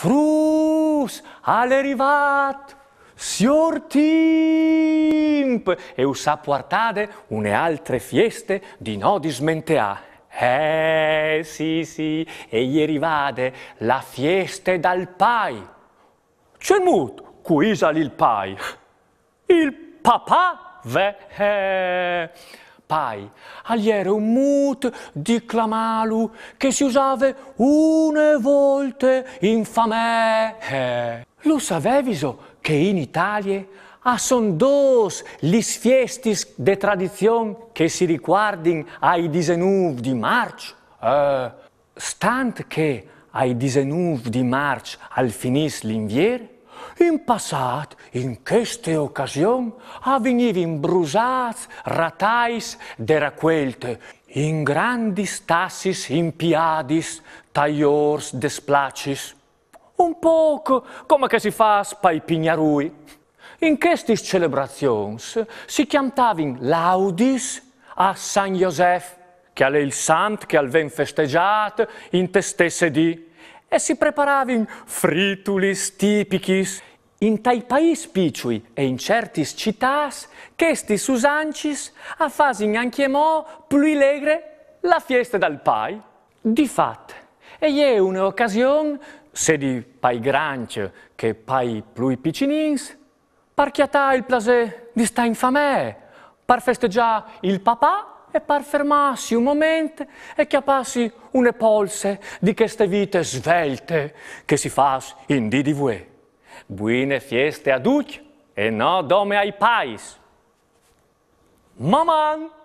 frus all'erivat sior timp e usà portade une altre fieste di nodi smenteà. Eh sì sì, e ieri vade la fieste dal pai. C'è mut, quisal il pai. Il papà ve. Eh pai. Agli un mut di clamalu che si usava une voce molte infame. Lo saveviso che in Italia a ah, son dos gli sfiestis de tradizion che si riguardin ai 19 di marzo. Eh, stant che ai 19 di marzo al finis l'invier, in pasat, in queste ocasion, a venit imbrusați, ratais deraquelte, in grandi stassis impiadis, taiors desplacis. Un poco come che si fa spai pignarui. In queste celebrazioni si chiamavano laudis a San Josef, che è il sant che al ven festeggiato in testesse di, e si preparavano fritulis tipicis in tai paesi picui e in certe città, questi susancis a fasi anche mo più legre la fiesta dal pai. Di fatto, e è un'occasione, se di pai grancio che pai più piccinins, per chiatà il plaisir di sta in famè, per festeggiare il papà e per fermarsi un momento e chiapassi une polse di queste vite svelte che si fa in di di voi. Buine fieste duc e no dome ai pais. Maman!